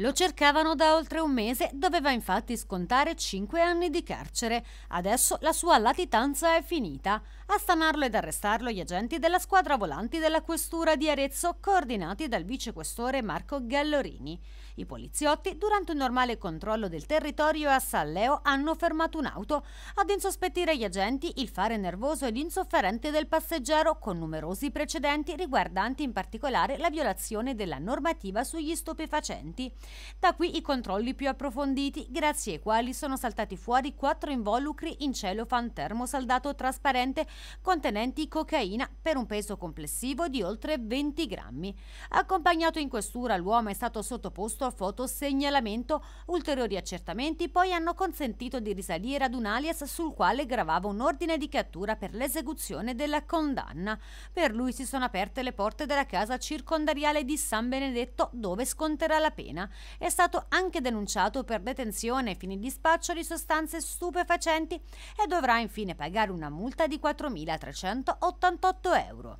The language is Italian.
Lo cercavano da oltre un mese, doveva infatti scontare 5 anni di carcere. Adesso la sua latitanza è finita. A stanarlo ed arrestarlo gli agenti della squadra volanti della questura di Arezzo, coordinati dal vicequestore Marco Gallorini. I poliziotti, durante un normale controllo del territorio a San Leo, hanno fermato un'auto ad insospettire gli agenti il fare nervoso ed insofferente del passeggero, con numerosi precedenti riguardanti in particolare la violazione della normativa sugli stupefacenti. Da qui i controlli più approfonditi, grazie ai quali sono saltati fuori quattro involucri in cielo celofan termosaldato trasparente contenenti cocaina per un peso complessivo di oltre 20 grammi. Accompagnato in questura l'uomo è stato sottoposto a fotosegnalamento. Ulteriori accertamenti poi hanno consentito di risalire ad un alias sul quale gravava un ordine di cattura per l'esecuzione della condanna. Per lui si sono aperte le porte della casa circondariale di San Benedetto dove sconterà la pena è stato anche denunciato per detenzione e fini di spaccio di sostanze stupefacenti e dovrà infine pagare una multa di 4.388 euro.